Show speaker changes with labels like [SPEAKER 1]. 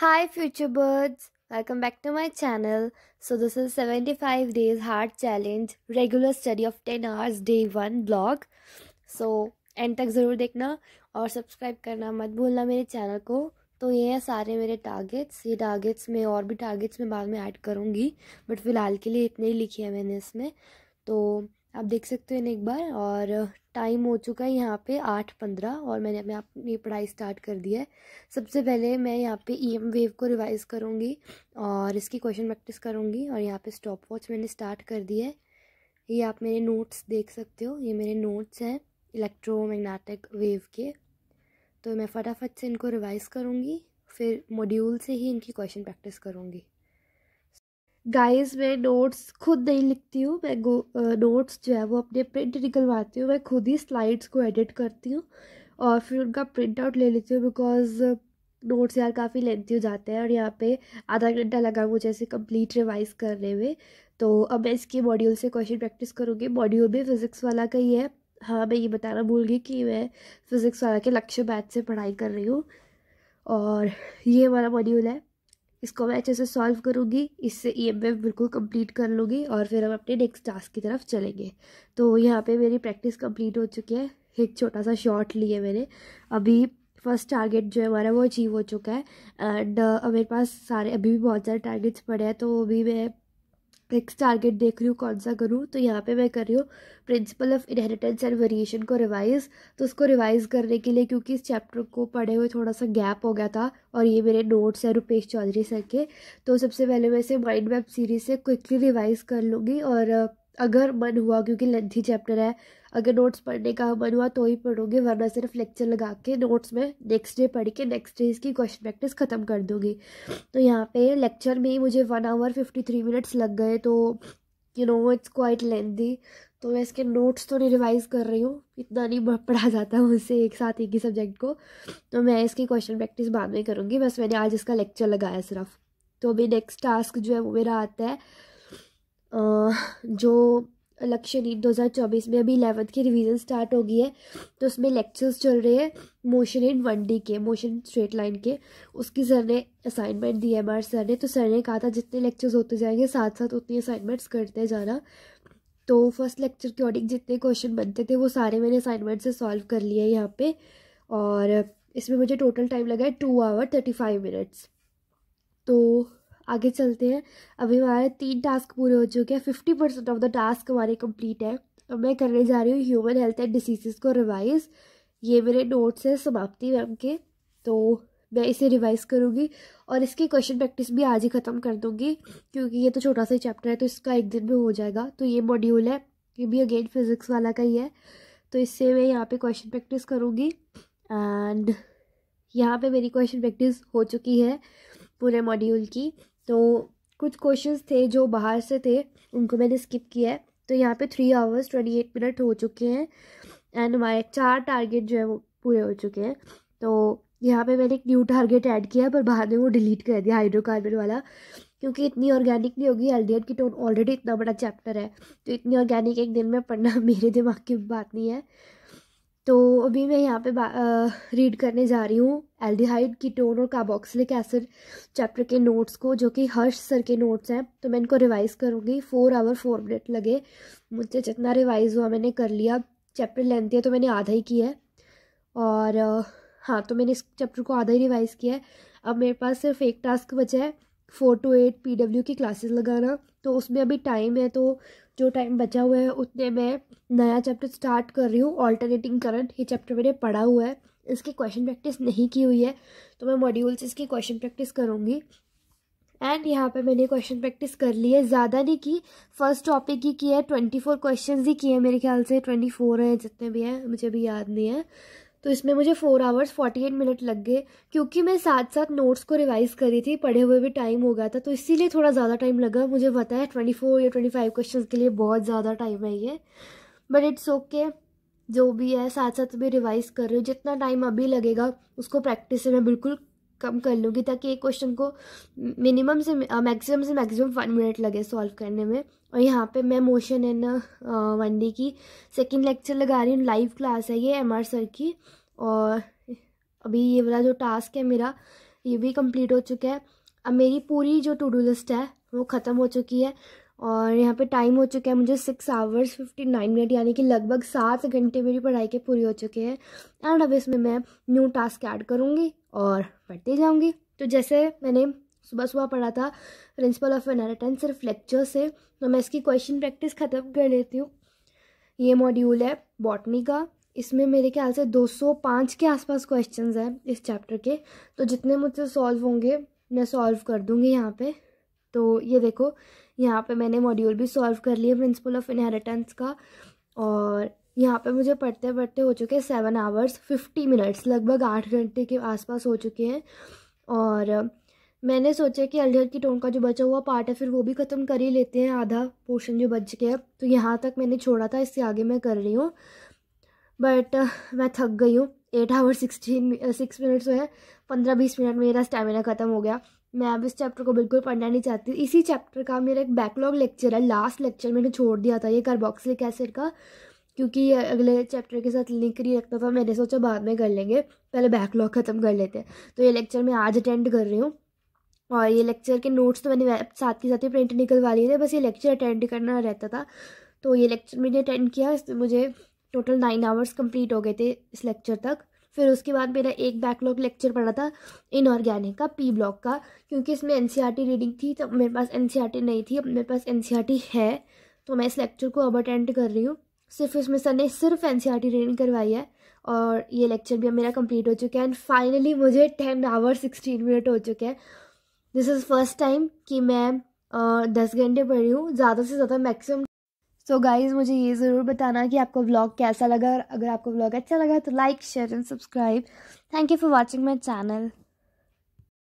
[SPEAKER 1] Hi future birds, welcome back to my channel. So this is 75 days hard challenge regular study of 10 hours day 1 blog. So end तक ज़रूर देखना और subscribe करना मत भूलना मेरे चैनल को तो ये हैं सारे मेरे टारगेट्स ये टारगेट्स में और भी टारगेट्स में बाद में ऐड करूँगी बट फ़िलहाल के लिए इतने ही लिखे हैं मैंने इसमें तो आप देख सकते हो इन्हें एक बार और टाइम हो चुका है यहाँ पे आठ पंद्रह और मैंने अपने ये पढ़ाई स्टार्ट कर दी है सबसे पहले मैं यहाँ पे ई एम वेव को रिवाइज़ करूँगी और इसकी क्वेश्चन प्रैक्टिस करूँगी और यहाँ पे स्टॉप वॉच मैंने स्टार्ट कर दी है ये आप मेरे नोट्स देख सकते हो ये मेरे नोट्स हैं इलेक्ट्रोमैग्नेटिक वेव के तो मैं फटाफट से इनको रिवाइज़ करूँगी फिर मॉड्यूल से ही इनकी क्वेश्चन प्रैक्टिस करूँगी गाइस मैं नोट्स खुद नहीं लिखती हूँ मैं गो नोट्स जो है वो अपने प्रिंट निकलवाती हूँ मैं खुद ही स्लाइड्स को एडिट करती हूँ और फिर उनका प्रिंट आउट ले लेती हूँ बिकॉज नोट्स यार काफ़ी लेंथी हो जाते हैं और यहाँ पे आधा घंटा लगा मुझे इसे कंप्लीट रिवाइज करने में तो अब मैं इसके मॉड्यूल से क्वेश्चन प्रैक्टिस करूँगी मॉड्यूल भी फिज़िक्स वाला का ही है हाँ मैं ये बताना भूल गई कि मैं फिज़िक्स वाला के लक्ष्य बैच से पढ़ाई कर रही हूँ और ये हमारा मॉड्यूल है इसको मैं अच्छे से सॉल्व करूँगी इससे ई e एम बिल्कुल कंप्लीट कर लूँगी और फिर हम अपने नेक्स्ट टास्क की तरफ चलेंगे तो यहाँ पे मेरी प्रैक्टिस कंप्लीट हो चुकी है एक छोटा सा शॉट लिए मैंने अभी फर्स्ट टारगेट जो है हमारा वो अचीव हो चुका है एंड मेरे पास सारे अभी भी बहुत सारे टारगेट्स पड़े हैं तो अभी मैं नेक्स्ट टारगेट देख रही हूँ कौन सा करूँ तो यहाँ पे मैं कर रही हूँ principle of inheritance and variation को रिवाइज़ तो उसको रिवाइज़ करने के लिए क्योंकि इस चैप्टर को पढ़े हुए थोड़ा सा गैप हो गया था और ये मेरे नोट्स हैं रुपेश चौधरी सर के तो सबसे पहले मैं इसे माइंड मैप सीरीज से क्विकली रिवाइज़ कर लूँगी और अगर मन हुआ क्योंकि लेंथी चैप्टर है अगर नोट्स पढ़ने का मन हुआ तो ही पढ़ोगे वरना सिर्फ लेक्चर लगा के नोट्स में नेक्स्ट डे पढ़ के नेक्स्ट डे इसकी क्वेश्चन प्रैक्टिस ख़त्म कर दोगे तो यहाँ पे लेक्चर में ही मुझे one hour fifty three minutes लग गए तो you know it's quite lengthy तो मैं इसके नोट्स तो नहीं रिवाइज़ कर रही हूँ इतना नहीं पढ़ा जाता मुझसे एक साथ एक ही सब्जेक्ट को तो मैं इसकी क्वेश्चन प्रैक्टिस बाद में करूँगी बस मैंने आज इसका लेक्चर लगाया सिर्फ तो अभी नेक्स्ट टास्क जो है वो मेरा आता है जो लक्ष्य नीट 2024 में अभी इलेवंथ की रिवीजन स्टार्ट हो गई है तो उसमें लेक्चर्स चल रहे हैं मोशन इन वन डी के मोशन स्ट्रेट लाइन के उसकी सर ने असाइनमेंट दी है हमारे सर ने तो सर ने कहा था जितने लेक्चर्स होते जाएंगे साथ साथ उतनी असाइनमेंट्स करते जाना तो फर्स्ट लेक्चर के अकॉर्डिंग जितने क्वेश्चन बनते थे वो सारे मैंने असाइनमेंट से सॉल्व कर लिए यहाँ पर और इसमें मुझे टोटल टाइम लगा है two hour thirty five minutes तो आगे चलते हैं अभी हमारे तीन टास्क पूरे हो चुके हैं fifty percent of the task हमारे कंप्लीट है अब मैं करने जा रही हूँ ह्यूमन हेल्थ एंड डिसीज़ को रिवाइज़ ये मेरे नोट्स हैं समाप्ति मैम के तो मैं इसे रिवाइज़ करूँगी और इसकी क्वेश्चन प्रैक्टिस भी आज ही ख़त्म कर दूँगी क्योंकि ये तो छोटा सा चैप्टर है तो इसका एक दिन में हो जाएगा तो ये मॉड्यूल है ये भी अगेन फिज़िक्स वाला का ही है तो इससे मैं यहाँ पर क्वेश्चन प्रैक्टिस करूँगी एंड यहाँ पे मेरी क्वेश्चन प्रैक्टिस हो चुकी है पूरे मॉड्यूल की तो कुछ क्वेश्चंस थे जो बाहर से थे उनको मैंने स्किप किया है तो यहाँ पे three hours twenty eight minute हो चुके हैं एंड हमारे चार टारगेट जो है वो पूरे हो चुके हैं तो यहाँ पे मैंने एक न्यू टारगेट ऐड किया पर बाद में वो डिलीट कर दिया हाइड्रोकार्बन वाला क्योंकि इतनी ऑर्गेनिक नहीं होगी aldehyde ketone already इतना बड़ा चैप्टर है तो इतनी ऑर्गेनिक एक दिन में पढ़ना मेरे दिमाग की बात नहीं है तो अभी मैं यहाँ पे रीड करने जा रही हूँ एल्डिहाइड कीटोन और कार्बोक्सिलिक एसिड चैप्टर के नोट्स को जो कि हर्ष सर के नोट्स हैं तो मैं इनको रिवाइज़ करूँगी फोर आवर फोर मिनट लगे मुझसे जितना रिवाइज़ हुआ मैंने कर लिया चैप्टर लेंथ है तो मैंने आधा ही किया है और हाँ तो मैंने इस चैप्टर को आधा ही रिवाइज़ किया है अब मेरे पास सिर्फ एक टास्क बचा है four to eight P W की क्लासेस लगाना तो उसमें अभी टाइम है तो जो टाइम बचा हुआ है उतने मैं नया चैप्टर स्टार्ट कर रही हूँ ऑल्टरनेटिंग करंट ये चैप्टर मैंने पढ़ा हुआ है इसकी क्वेश्चन प्रैक्टिस नहीं की हुई है तो मैं मॉड्यूल से इसकी क्वेश्चन प्रैक्टिस करूँगी एंड यहाँ पे मैंने क्वेश्चन प्रैक्टिस कर ली है ज़्यादा नहीं की फर्स्ट टॉपिक ही की है ट्वेंटी फोर क्वेश्चन ही किए हैं मेरे ख्याल से ट्वेंटी फोर हैं जितने भी हैं मुझे भी याद नहीं है तो इसमें मुझे four hours forty eight minute लग गए क्योंकि मैं साथ साथ नोट्स को रिवाइज़ कर रही थी पढ़े हुए भी टाइम हो गया था तो इसीलिए थोड़ा ज़्यादा टाइम लगा मुझे पता है ट्वेंटी फोर या ट्वेंटी फाइव क्वेश्चन के लिए बहुत ज़्यादा टाइम है ये बट इट्स ओके जो भी है साथ साथ भी रिवाइज़ कर रही हूँ जितना टाइम अभी लगेगा उसको प्रैक्टिस से मैं बिल्कुल कम कर लूँगी ताकि एक क्वेश्चन को मिनिमम से मैक्सिमम से मैक्सिमम वन मिनट लगे सॉल्व करने में और यहाँ पे मैं मोशन इन वन डे की सेकंड लेक्चर लगा रही हूँ लाइव क्लास है ये एम आर सर की और अभी ये वाला जो टास्क है मेरा ये भी कंप्लीट हो चुका है अब मेरी पूरी जो टू डू लिस्ट है वो ख़त्म हो चुकी है और यहाँ पे टाइम हो चुका है मुझे six hours fifty nine minute यानी कि लगभग सात घंटे मेरी पढ़ाई के पूरी हो चुके हैं एंड अब इसमें मैं न्यू टास्क ऐड करूँगी और पढ़ती जाऊँगी तो जैसे मैंने सुबह सुबह पढ़ा था प्रिंसिपल ऑफ एनारटन सिर्फ लेक्चर से तो मैं इसकी क्वेश्चन प्रैक्टिस ख़त्म कर लेती हूँ ये मॉड्यूल है बॉटनी का इसमें मेरे ख्याल से 205 के आसपास क्वेश्चंस हैं इस चैप्टर के तो जितने मुझसे सॉल्व होंगे मैं सॉल्व कर दूँगी यहाँ पे तो ये देखो यहाँ पे मैंने मॉड्यूल भी सॉल्व कर लिए प्रिंसिपल ऑफ इनहेरिटेंस का और यहाँ पे मुझे पढ़ते पढ़ते हो चुके हैं सेवन आवर्स फिफ्टी मिनट्स लगभग आठ घंटे के आसपास हो चुके हैं और मैंने सोचा कि अलहर की टोन का जो बचा हुआ पार्ट है फिर वो भी ख़त्म कर ही लेते हैं आधा पोर्शन जो बच गया तो यहाँ तक मैंने छोड़ा था इससे आगे मैं कर रही हूँ बट मैं थक गई हूँ eight hour sixteen six minutes जो है पंद्रह बीस मिनट मेरा स्टेमिना ख़त्म हो गया मैं अब इस चैप्टर को बिल्कुल पढ़ना नहीं चाहती इसी चैप्टर का मेरा एक बैकलॉग लेक्चर है लास्ट लेक्चर मैंने छोड़ दिया था ये कार्बोक्सिलिक एसिड का क्योंकि ये अगले चैप्टर के साथ लिंक नहीं रखता था मैंने सोचा बाद में कर लेंगे पहले बैकलॉग ख़त्म कर लेते हैं तो ये लेक्चर मैं आज अटेंड कर रही हूँ और ये लेक्चर के नोट्स तो मैंने साथ के साथ ही प्रिंट निकलवा लिए थे बस ये लेक्चर अटेंड करना रहता था तो ये लेक्चर मैंने अटेंड किया इसमें मुझे टोटल नाइन आवर्स कंप्लीट हो गए थे इस लेक्चर तक फिर उसके बाद मेरा एक बैकलॉग लेक्चर पढ़ा था इनऑर्गेनिक का पी ब्लॉक का क्योंकि इसमें एन रीडिंग e थी तो मेरे पास एन e नहीं थी अब मेरे पास एन e है तो मैं इस लेक्चर को अब अटेंड कर रही हूँ सिर्फ इसमें सर ने सिर्फ एन रीडिंग करवाई है और ये लेक्चर भी मेरा कंप्लीट हो चुका है एंड फाइनली मुझे टेन आवर सिक्सटीन मिनट हो चुके हैं दिस इज़ फर्स्ट टाइम कि मैं दस घंटे पढ़ी हूँ ज़्यादा से ज़्यादा मैक्सिमम सो so गाइज़ मुझे ये ज़रूर बताना कि आपको व्लॉग कैसा लगा और अगर आपको व्लॉग अच्छा लगा तो like share and subscribe thank you for watching my channel